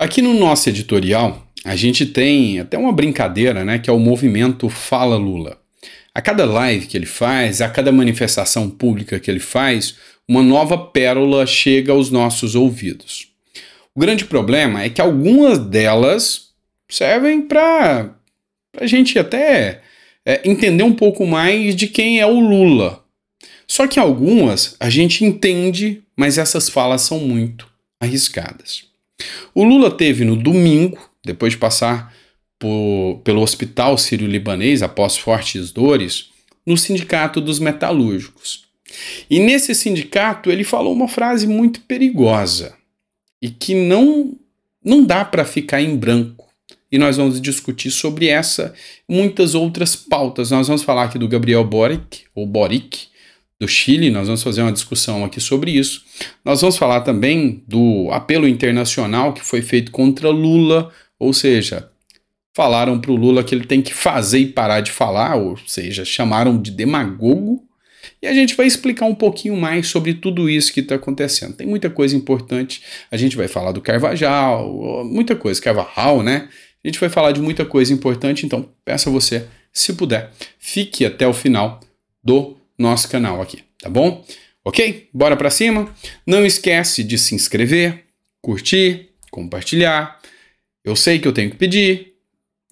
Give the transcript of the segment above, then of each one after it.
Aqui no nosso editorial, a gente tem até uma brincadeira, né, que é o movimento Fala Lula. A cada live que ele faz, a cada manifestação pública que ele faz, uma nova pérola chega aos nossos ouvidos. O grande problema é que algumas delas servem para a gente até é, entender um pouco mais de quem é o Lula. Só que algumas a gente entende, mas essas falas são muito arriscadas. O Lula teve no domingo, depois de passar por, pelo hospital sírio-libanês após fortes dores, no Sindicato dos Metalúrgicos. E nesse sindicato ele falou uma frase muito perigosa e que não, não dá para ficar em branco. E nós vamos discutir sobre essa e muitas outras pautas. Nós vamos falar aqui do Gabriel Boric, ou Boric, do Chile, nós vamos fazer uma discussão aqui sobre isso. Nós vamos falar também do apelo internacional que foi feito contra Lula, ou seja, falaram para o Lula que ele tem que fazer e parar de falar, ou seja, chamaram de demagogo. E a gente vai explicar um pouquinho mais sobre tudo isso que está acontecendo. Tem muita coisa importante. A gente vai falar do Carvajal, muita coisa, Carvajal, né? A gente vai falar de muita coisa importante, então peço a você, se puder, fique até o final do nosso canal aqui, tá bom? Ok? Bora para cima? Não esquece de se inscrever, curtir, compartilhar. Eu sei que eu tenho que pedir.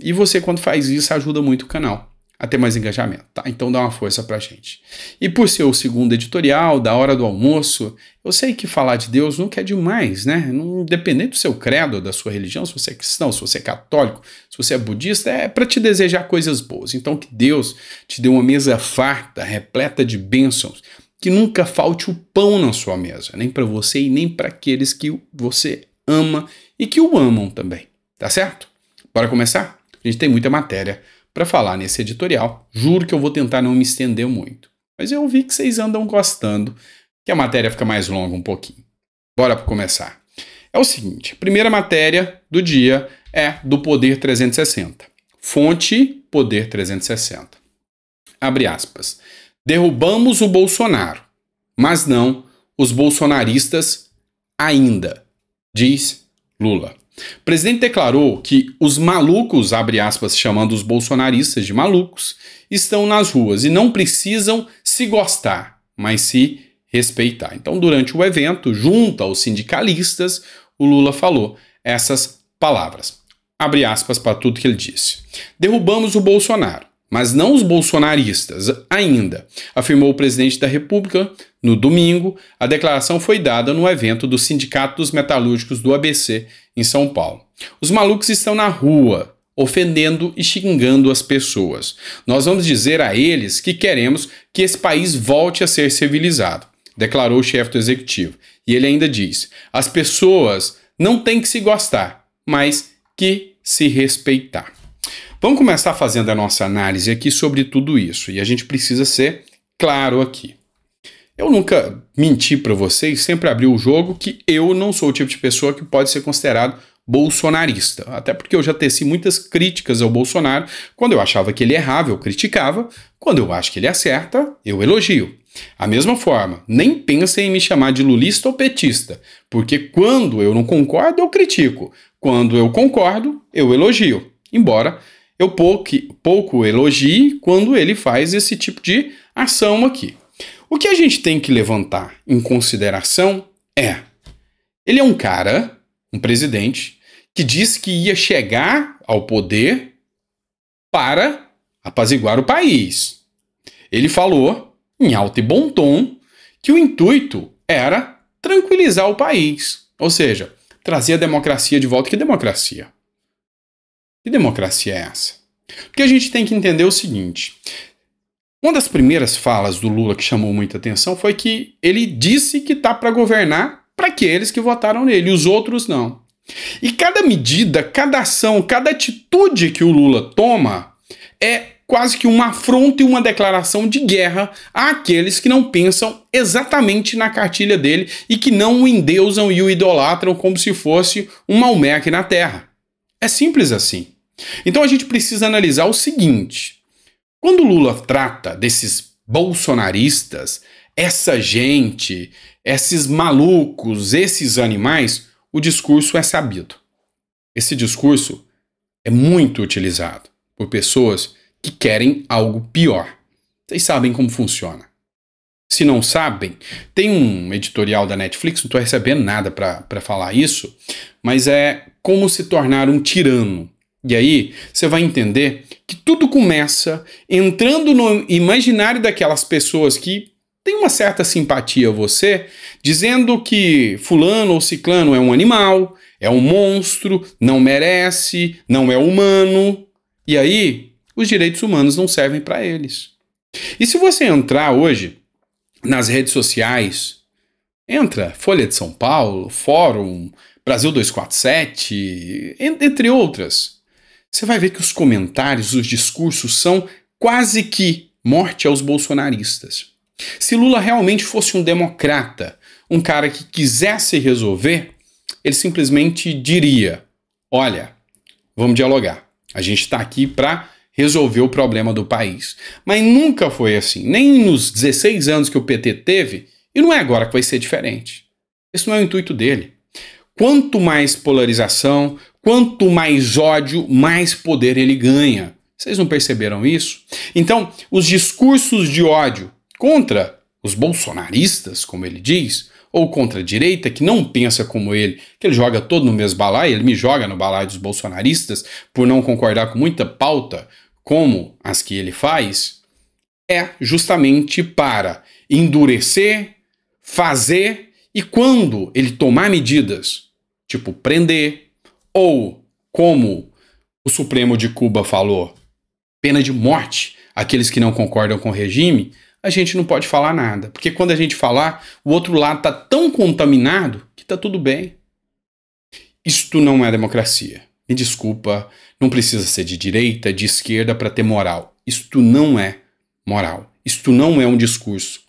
E você, quando faz isso, ajuda muito o canal a ter mais engajamento, tá? Então dá uma força pra gente. E por ser o segundo editorial, da hora do almoço, eu sei que falar de Deus nunca é demais, né? Não, do seu credo, da sua religião, se você é cristão, se você é católico, se você é budista, é para te desejar coisas boas. Então que Deus te dê uma mesa farta, repleta de bênçãos, que nunca falte o pão na sua mesa, nem para você e nem para aqueles que você ama e que o amam também, tá certo? Bora começar? A gente tem muita matéria para falar nesse editorial, juro que eu vou tentar não me estender muito, mas eu vi que vocês andam gostando, que a matéria fica mais longa um pouquinho. Bora para começar. É o seguinte, a primeira matéria do dia é do Poder 360. Fonte Poder 360. Abre aspas. Derrubamos o Bolsonaro, mas não os bolsonaristas ainda, diz Lula. O presidente declarou que os malucos, abre aspas, chamando os bolsonaristas de malucos, estão nas ruas e não precisam se gostar, mas se respeitar. Então, durante o evento, junto aos sindicalistas, o Lula falou essas palavras. Abre aspas para tudo que ele disse. Derrubamos o Bolsonaro mas não os bolsonaristas ainda, afirmou o presidente da República no domingo. A declaração foi dada no evento do Sindicato dos Metalúrgicos do ABC em São Paulo. Os malucos estão na rua, ofendendo e xingando as pessoas. Nós vamos dizer a eles que queremos que esse país volte a ser civilizado, declarou o chefe do executivo. E ele ainda diz: as pessoas não têm que se gostar, mas que se respeitar. Vamos começar fazendo a nossa análise aqui sobre tudo isso e a gente precisa ser claro aqui. Eu nunca menti para vocês, sempre abri o jogo que eu não sou o tipo de pessoa que pode ser considerado bolsonarista. Até porque eu já teci muitas críticas ao Bolsonaro. Quando eu achava que ele errava, eu criticava. Quando eu acho que ele acerta, eu elogio. A mesma forma, nem pensem em me chamar de lulista ou petista, porque quando eu não concordo, eu critico. Quando eu concordo, eu elogio. Embora eu pouco, pouco elogio quando ele faz esse tipo de ação aqui. O que a gente tem que levantar em consideração é: ele é um cara, um presidente, que disse que ia chegar ao poder para apaziguar o país. Ele falou, em alto e bom tom, que o intuito era tranquilizar o país, ou seja, trazer a democracia de volta. Que democracia? Que democracia é essa? Porque a gente tem que entender o seguinte: uma das primeiras falas do Lula que chamou muita atenção foi que ele disse que tá para governar para aqueles que votaram nele, os outros não. E cada medida, cada ação, cada atitude que o Lula toma é quase que uma afronta e uma declaração de guerra àqueles que não pensam exatamente na cartilha dele e que não o endeusam e o idolatram como se fosse um Maomé aqui na Terra. É simples assim. Então a gente precisa analisar o seguinte: quando Lula trata desses bolsonaristas, essa gente, esses malucos, esses animais, o discurso é sabido. Esse discurso é muito utilizado por pessoas que querem algo pior. Vocês sabem como funciona. Se não sabem, tem um editorial da Netflix, não estou recebendo nada para falar isso, mas é Como se Tornar um Tirano. E aí você vai entender que tudo começa entrando no imaginário daquelas pessoas que têm uma certa simpatia a você, dizendo que fulano ou ciclano é um animal, é um monstro, não merece, não é humano. E aí os direitos humanos não servem para eles. E se você entrar hoje nas redes sociais, entra Folha de São Paulo, Fórum, Brasil 247, entre outras você vai ver que os comentários, os discursos são quase que morte aos bolsonaristas. Se Lula realmente fosse um democrata, um cara que quisesse resolver, ele simplesmente diria: olha, vamos dialogar. A gente está aqui para resolver o problema do país. Mas nunca foi assim, nem nos 16 anos que o PT teve, e não é agora que vai ser diferente. Esse não é o intuito dele. Quanto mais polarização, Quanto mais ódio, mais poder ele ganha. Vocês não perceberam isso? Então, os discursos de ódio contra os bolsonaristas, como ele diz, ou contra a direita que não pensa como ele, que ele joga todo no mesmo balaio, ele me joga no balaio dos bolsonaristas por não concordar com muita pauta como as que ele faz, é justamente para endurecer, fazer e quando ele tomar medidas, tipo prender, ou, como o Supremo de Cuba falou, pena de morte aqueles que não concordam com o regime, a gente não pode falar nada. Porque quando a gente falar, o outro lado está tão contaminado que está tudo bem. Isto não é democracia. Me desculpa, não precisa ser de direita, de esquerda para ter moral. Isto não é moral. Isto não é um discurso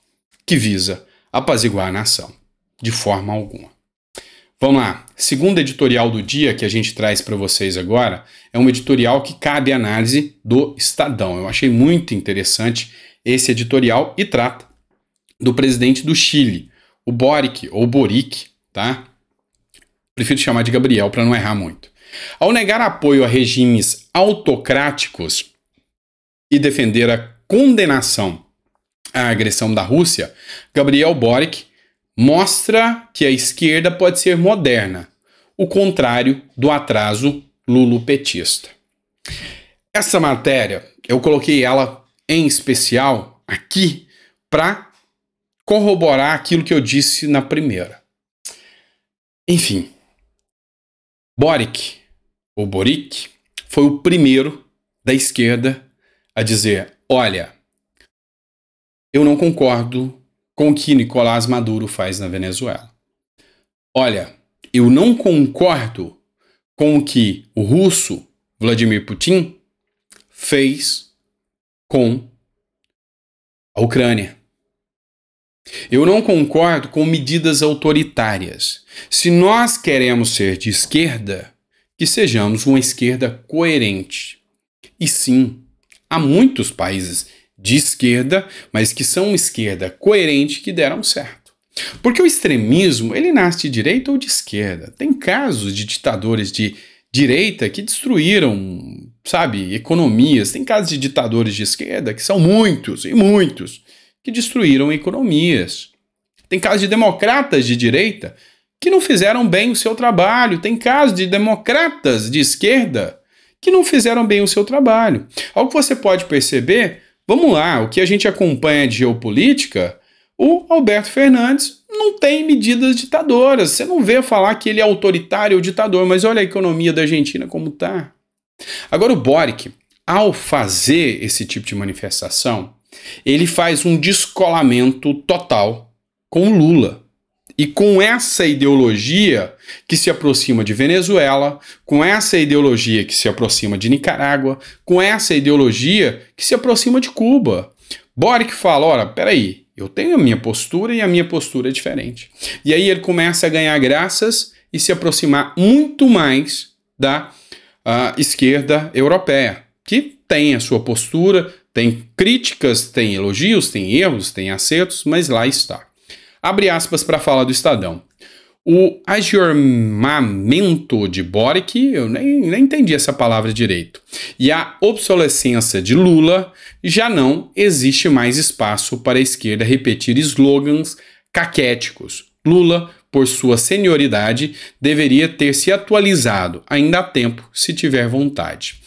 que visa apaziguar a nação, de forma alguma. Vamos lá. Segunda editorial do dia que a gente traz para vocês agora é um editorial que cabe análise do Estadão. Eu achei muito interessante esse editorial e trata do presidente do Chile, o Boric ou Boric, tá? Prefiro chamar de Gabriel para não errar muito. Ao negar apoio a regimes autocráticos e defender a condenação à agressão da Rússia, Gabriel Boric mostra que a esquerda pode ser moderna, o contrário do atraso lulupetista. Essa matéria, eu coloquei ela em especial aqui para corroborar aquilo que eu disse na primeira. Enfim, Boric, ou Boric, foi o primeiro da esquerda a dizer: olha, eu não concordo com o que Nicolás Maduro faz na Venezuela. Olha, eu não concordo com o que o russo Vladimir Putin fez com a Ucrânia. Eu não concordo com medidas autoritárias. Se nós queremos ser de esquerda, que sejamos uma esquerda coerente. E sim, há muitos países de esquerda, mas que são uma esquerda coerente que deram certo. Porque o extremismo, ele nasce de direita ou de esquerda. Tem casos de ditadores de direita que destruíram, sabe, economias. Tem casos de ditadores de esquerda que são muitos e muitos que destruíram economias. Tem casos de democratas de direita que não fizeram bem o seu trabalho. Tem casos de democratas de esquerda que não fizeram bem o seu trabalho. Algo que você pode perceber Vamos lá, o que a gente acompanha de geopolítica, o Alberto Fernandes não tem medidas ditadoras. Você não vê falar que ele é autoritário ou ditador, mas olha a economia da Argentina como tá. Agora o Boric, ao fazer esse tipo de manifestação, ele faz um descolamento total com o Lula. E com essa ideologia que se aproxima de Venezuela, com essa ideologia que se aproxima de Nicarágua, com essa ideologia que se aproxima de Cuba. Boric fala: ora, peraí, eu tenho a minha postura e a minha postura é diferente. E aí ele começa a ganhar graças e se aproximar muito mais da uh, esquerda europeia, que tem a sua postura, tem críticas, tem elogios, tem erros, tem acertos, mas lá está. Abre aspas para a fala do Estadão. O agiormamento de Boric, eu nem, nem entendi essa palavra direito, e a obsolescência de Lula, já não existe mais espaço para a esquerda repetir slogans caquéticos. Lula, por sua senioridade, deveria ter se atualizado, ainda há tempo, se tiver vontade.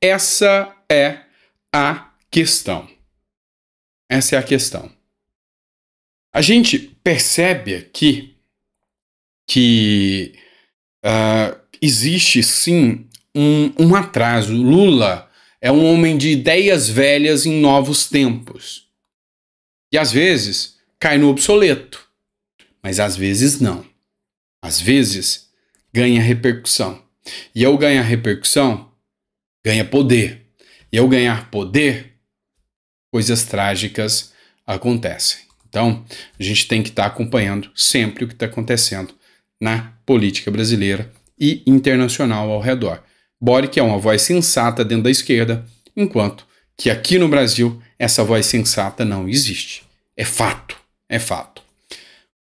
Essa é a questão. Essa é a questão. A gente percebe aqui que uh, existe sim um, um atraso. Lula é um homem de ideias velhas em novos tempos. E às vezes cai no obsoleto, mas às vezes não. Às vezes ganha repercussão. E ao ganhar repercussão, ganha poder. E ao ganhar poder, coisas trágicas acontecem. Então, a gente tem que estar tá acompanhando sempre o que está acontecendo na política brasileira e internacional ao redor. Boric é uma voz sensata dentro da esquerda, enquanto que aqui no Brasil essa voz sensata não existe. É fato, é fato.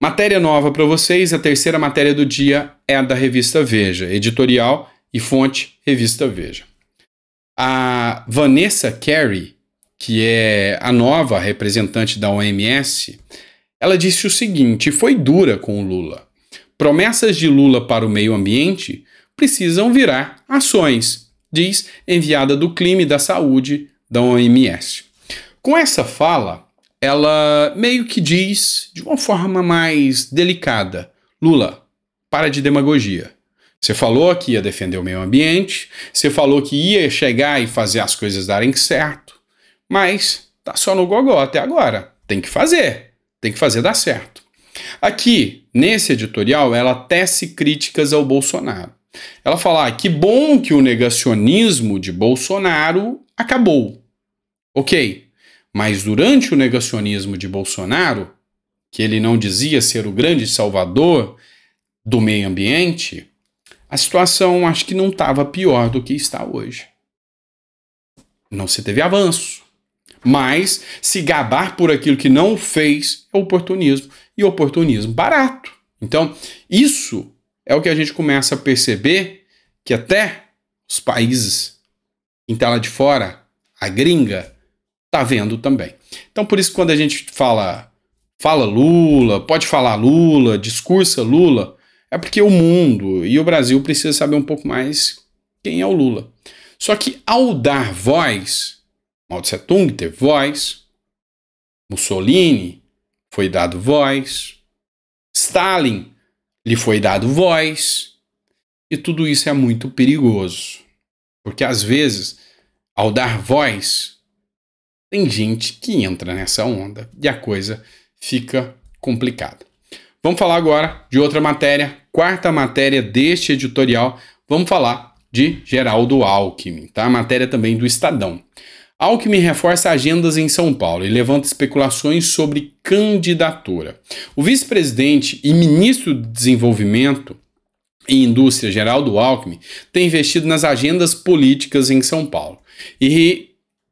Matéria nova para vocês, a terceira matéria do dia é a da revista Veja, editorial e fonte Revista Veja. A Vanessa Carey, que é a nova representante da OMS, ela disse o seguinte: foi dura com o Lula. Promessas de Lula para o meio ambiente precisam virar ações, diz enviada do clima e da saúde da OMS. Com essa fala, ela meio que diz de uma forma mais delicada: Lula, para de demagogia. Você falou que ia defender o meio ambiente, você falou que ia chegar e fazer as coisas darem certo mas tá só no gogó até agora. Tem que fazer, tem que fazer dar certo. Aqui, nesse editorial, ela tece críticas ao Bolsonaro. Ela fala: ah, que bom que o negacionismo de Bolsonaro acabou. Ok, mas durante o negacionismo de Bolsonaro, que ele não dizia ser o grande salvador do meio ambiente, a situação acho que não estava pior do que está hoje. Não se teve avanço. Mas se gabar por aquilo que não fez é oportunismo. E oportunismo barato. Então, isso é o que a gente começa a perceber que até os países em tela de fora, a gringa, tá vendo também. Então, por isso, quando a gente fala, fala Lula, pode falar Lula, discursa Lula, é porque o mundo e o Brasil precisa saber um pouco mais quem é o Lula. Só que ao dar voz Mao Tse Tung teve voz, Mussolini foi dado voz, Stalin lhe foi dado voz, e tudo isso é muito perigoso, porque às vezes, ao dar voz, tem gente que entra nessa onda e a coisa fica complicada. Vamos falar agora de outra matéria, quarta matéria deste editorial. Vamos falar de Geraldo Alckmin, tá? A matéria também do Estadão. Alckmin reforça agendas em São Paulo e levanta especulações sobre candidatura. O vice-presidente e ministro do Desenvolvimento e Indústria, Geraldo Alckmin, tem investido nas agendas políticas em São Paulo e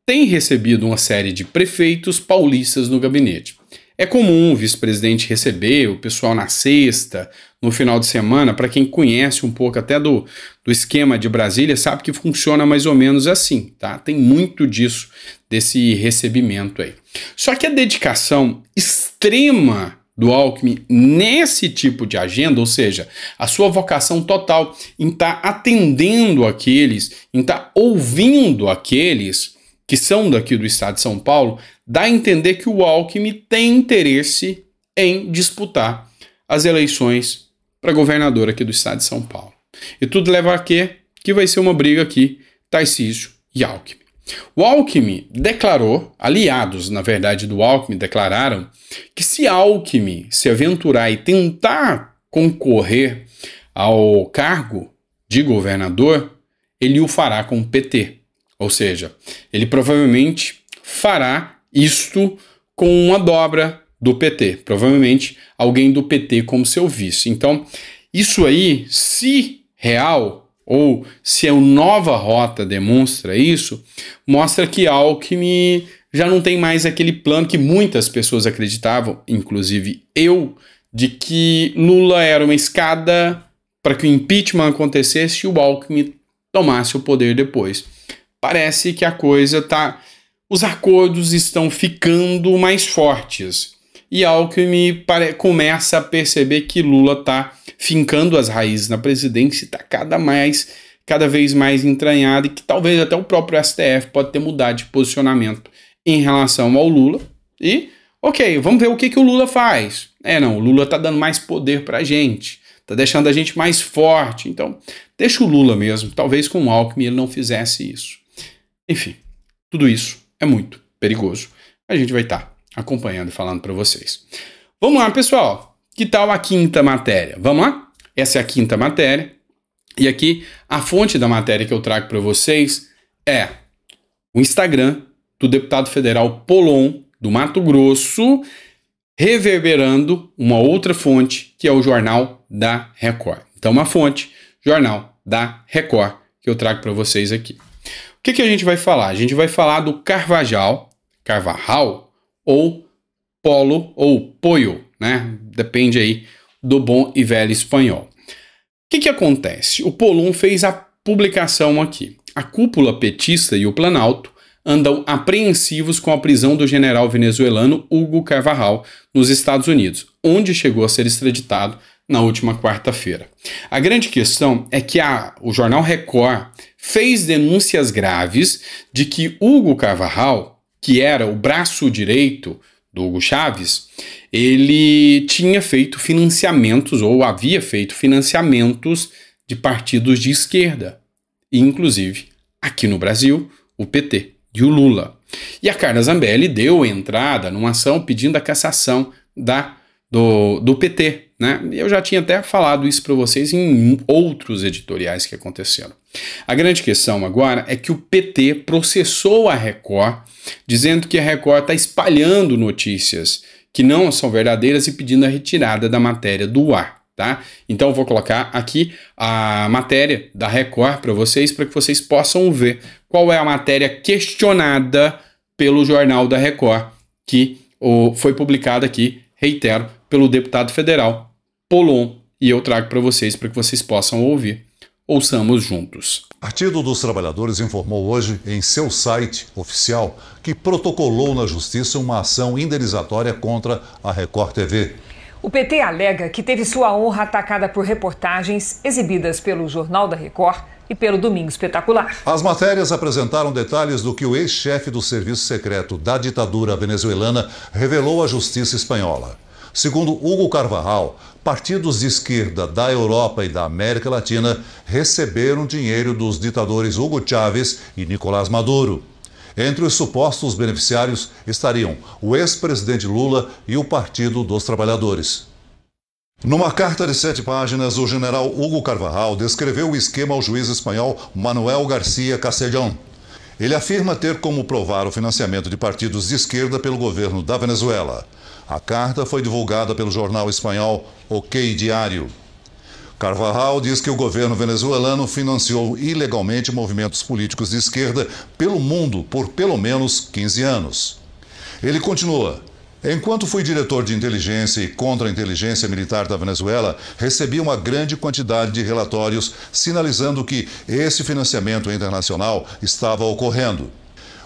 tem recebido uma série de prefeitos paulistas no gabinete. É comum o vice-presidente receber o pessoal na sexta, no final de semana. Para quem conhece um pouco até do, do esquema de Brasília, sabe que funciona mais ou menos assim, tá? Tem muito disso, desse recebimento aí. Só que a dedicação extrema do Alckmin nesse tipo de agenda, ou seja, a sua vocação total em estar tá atendendo aqueles, em estar tá ouvindo aqueles que são daqui do estado de São Paulo, dá a entender que o Alckmin tem interesse em disputar as eleições para governador aqui do estado de São Paulo. E tudo leva a quê? Que vai ser uma briga aqui, Tarcísio e Alckmin. O Alckmin declarou, aliados, na verdade, do Alckmin declararam que se Alckmin se aventurar e tentar concorrer ao cargo de governador, ele o fará com o PT. Ou seja, ele provavelmente fará isto com uma dobra do PT, provavelmente alguém do PT como seu vice. Então, isso aí, se real ou se é a nova rota demonstra isso, mostra que Alckmin já não tem mais aquele plano que muitas pessoas acreditavam, inclusive eu, de que Lula era uma escada para que o impeachment acontecesse e o Alckmin tomasse o poder depois. Parece que a coisa está os acordos estão ficando mais fortes. E Alckmin começa a perceber que Lula está fincando as raízes na presidência e está cada, mais, cada vez mais entranhado e que talvez até o próprio STF pode ter mudado de posicionamento em relação ao Lula. E, ok, vamos ver o que, que o Lula faz. É, não, o Lula está dando mais poder para a gente, está deixando a gente mais forte. Então, deixa o Lula mesmo. Talvez com o Alckmin ele não fizesse isso. Enfim, tudo isso é muito perigoso. A gente vai estar tá acompanhando e falando para vocês. Vamos lá, pessoal. Que tal a quinta matéria? Vamos lá? Essa é a quinta matéria. E aqui a fonte da matéria que eu trago para vocês é o Instagram do deputado federal Polon do Mato Grosso, reverberando uma outra fonte que é o jornal da Record. Então, uma fonte, jornal da Record, que eu trago para vocês aqui que, que a gente vai falar? A gente vai falar do Carvajal, Carvajal ou Polo ou Poio, né? Depende aí do bom e velho espanhol. O que, que acontece? O Polon fez a publicação aqui. A cúpula petista e o Planalto andam apreensivos com a prisão do general venezuelano Hugo Carvajal nos Estados Unidos, onde chegou a ser extraditado na última quarta-feira. A grande questão é que a, o jornal Record fez denúncias graves de que Hugo Carvajal, que era o braço direito do Hugo Chaves, ele tinha feito financiamentos ou havia feito financiamentos de partidos de esquerda, inclusive aqui no Brasil, o PT e o Lula. E a Carla Zambelli deu entrada numa ação pedindo a cassação da do, do PT. Né? Eu já tinha até falado isso para vocês em outros editoriais que aconteceram. A grande questão agora é que o PT processou a Record, dizendo que a Record está espalhando notícias que não são verdadeiras e pedindo a retirada da matéria do ar. Tá? Então eu vou colocar aqui a matéria da Record para vocês, para que vocês possam ver qual é a matéria questionada pelo jornal da Record, que foi publicada aqui, reitero, pelo deputado federal Polon e eu trago para vocês para que vocês possam ouvir. Ouçamos juntos. Partido dos Trabalhadores informou hoje em seu site oficial que protocolou na justiça uma ação indenizatória contra a Record TV. O PT alega que teve sua honra atacada por reportagens exibidas pelo Jornal da Record e pelo Domingo Espetacular. As matérias apresentaram detalhes do que o ex-chefe do serviço secreto da ditadura venezuelana revelou à justiça espanhola. Segundo Hugo Carvajal, partidos de esquerda da Europa e da América Latina receberam dinheiro dos ditadores Hugo Chávez e Nicolás Maduro. Entre os supostos beneficiários estariam o ex-presidente Lula e o Partido dos Trabalhadores. Numa carta de sete páginas, o general Hugo Carvajal descreveu o esquema ao juiz espanhol Manuel Garcia Castellón. Ele afirma ter como provar o financiamento de partidos de esquerda pelo governo da Venezuela. A carta foi divulgada pelo jornal espanhol OK Diário. Carvajal diz que o governo venezuelano financiou ilegalmente movimentos políticos de esquerda pelo mundo por pelo menos 15 anos. Ele continua: Enquanto fui diretor de inteligência e contra-inteligência militar da Venezuela, recebi uma grande quantidade de relatórios sinalizando que esse financiamento internacional estava ocorrendo.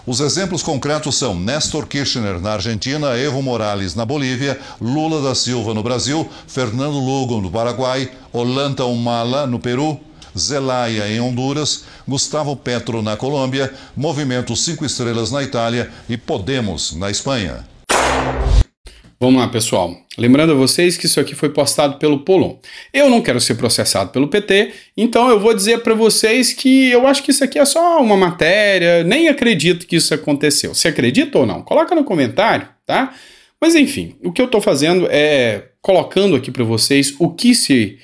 Os exemplos concretos são Néstor Kirchner na Argentina, Evo Morales na Bolívia, Lula da Silva no Brasil, Fernando Lugo no Paraguai, Olanta Humala no Peru, Zelaya em Honduras, Gustavo Petro na Colômbia, Movimento Cinco Estrelas na Itália e Podemos na Espanha. Vamos lá, pessoal. Lembrando a vocês que isso aqui foi postado pelo Polon. Eu não quero ser processado pelo PT, então eu vou dizer para vocês que eu acho que isso aqui é só uma matéria, nem acredito que isso aconteceu. Se acredita ou não, coloca no comentário, tá? Mas enfim, o que eu estou fazendo é colocando aqui para vocês o que se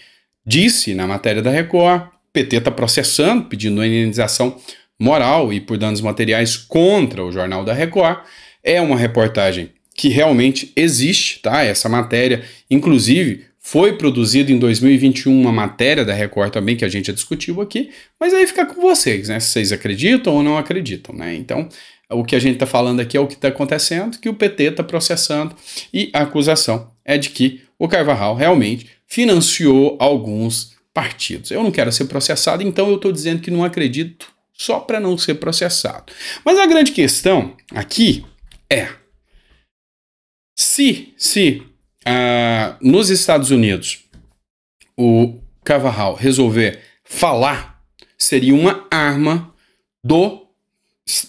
disse na matéria da Record. O PT está processando, pedindo indenização moral e por danos materiais contra o jornal da Record. É uma reportagem que realmente existe, tá? Essa matéria, inclusive, foi produzida em 2021 uma matéria da Record também que a gente já discutiu aqui, mas aí fica com vocês, né? Se vocês acreditam ou não acreditam, né? Então, o que a gente está falando aqui é o que está acontecendo, que o PT está processando e a acusação é de que o Carvajal realmente financiou alguns partidos. Eu não quero ser processado, então eu estou dizendo que não acredito só para não ser processado. Mas a grande questão aqui é se, se ah, nos Estados Unidos o Cavarral resolver falar, seria uma arma do,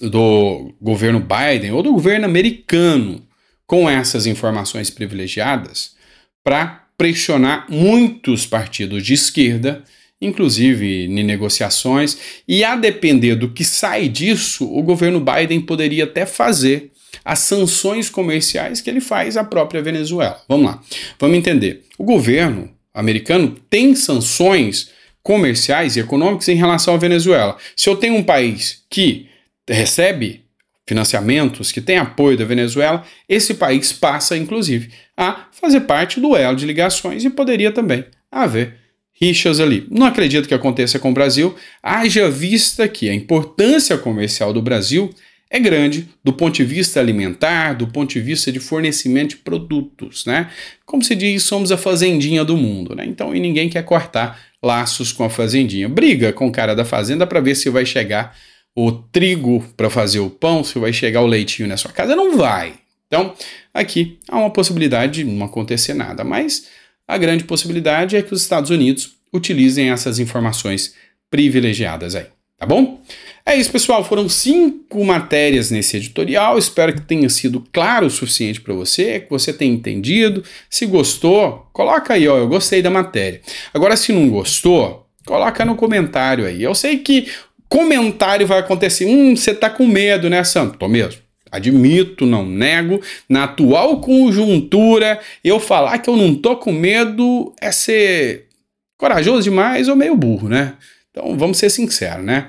do governo Biden ou do governo americano com essas informações privilegiadas para pressionar muitos partidos de esquerda, inclusive em negociações, e a depender do que sai disso, o governo Biden poderia até fazer as sanções comerciais que ele faz à própria Venezuela. Vamos lá, vamos entender. O governo americano tem sanções comerciais e econômicas em relação à Venezuela. Se eu tenho um país que recebe financiamentos, que tem apoio da Venezuela, esse país passa, inclusive, a fazer parte do elo de ligações e poderia também haver rixas ali. Não acredito que aconteça com o Brasil, haja vista que a importância comercial do Brasil é grande do ponto de vista alimentar, do ponto de vista de fornecimento de produtos, né? Como se diz, somos a fazendinha do mundo, né? Então, e ninguém quer cortar laços com a fazendinha. Briga com o cara da fazenda para ver se vai chegar o trigo para fazer o pão, se vai chegar o leitinho na sua casa, não vai. Então, aqui há uma possibilidade de não acontecer nada, mas a grande possibilidade é que os Estados Unidos utilizem essas informações privilegiadas aí, tá bom? É isso, pessoal. Foram cinco matérias nesse editorial. Espero que tenha sido claro o suficiente para você, que você tenha entendido. Se gostou, coloca aí, ó, eu gostei da matéria. Agora, se não gostou, coloca no comentário aí. Eu sei que comentário vai acontecer. Hum, você tá com medo, né, Santo? Tô mesmo. Admito, não nego. Na atual conjuntura, eu falar que eu não tô com medo é ser corajoso demais ou meio burro, né? Então, vamos ser sinceros, né?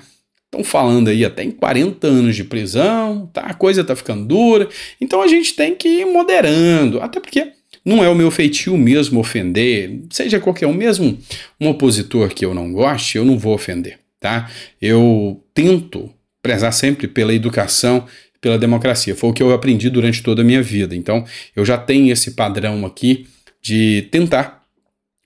Estão falando aí até em 40 anos de prisão, tá? A coisa tá ficando dura. Então a gente tem que ir moderando, até porque não é o meu feitio mesmo ofender, seja qualquer um, mesmo um opositor que eu não goste, eu não vou ofender, tá? Eu tento prezar sempre pela educação, pela democracia. Foi o que eu aprendi durante toda a minha vida. Então, eu já tenho esse padrão aqui de tentar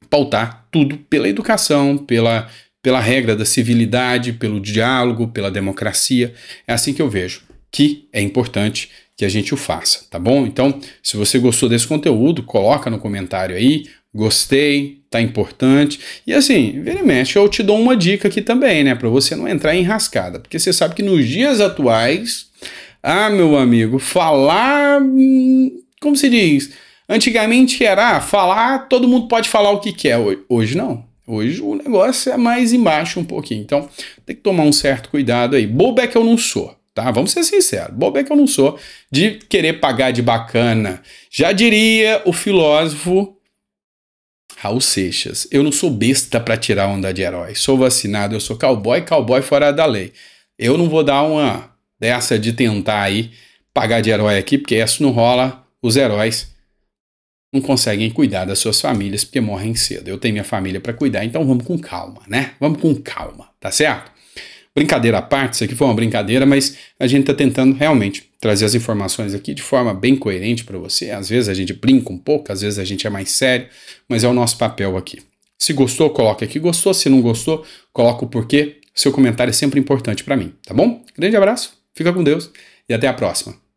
pautar tudo pela educação, pela pela regra da civilidade, pelo diálogo, pela democracia. É assim que eu vejo que é importante que a gente o faça, tá bom? Então, se você gostou desse conteúdo, coloca no comentário aí, gostei, tá importante. E assim, vira e mexe, eu te dou uma dica aqui também, né, para você não entrar em rascada, porque você sabe que nos dias atuais, ah, meu amigo, falar, hum, como se diz, antigamente era ah, falar, todo mundo pode falar o que quer, hoje não. Hoje o negócio é mais embaixo um pouquinho. Então tem que tomar um certo cuidado aí. Bobo é que eu não sou, tá? Vamos ser sinceros. Bobo é que eu não sou de querer pagar de bacana. Já diria o filósofo Raul Seixas. Eu não sou besta para tirar onda de herói. Sou vacinado, eu sou cowboy, cowboy fora da lei. Eu não vou dar uma dessa de tentar aí pagar de herói aqui, porque essa não rola. Os heróis não conseguem cuidar das suas famílias porque morrem cedo. Eu tenho minha família para cuidar, então vamos com calma, né? Vamos com calma, tá certo? Brincadeira à parte, isso aqui foi uma brincadeira, mas a gente está tentando realmente trazer as informações aqui de forma bem coerente para você. Às vezes a gente brinca um pouco, às vezes a gente é mais sério, mas é o nosso papel aqui. Se gostou, coloca aqui gostou. Se não gostou, coloca o porquê. Seu comentário é sempre importante para mim, tá bom? Grande abraço, fica com Deus e até a próxima.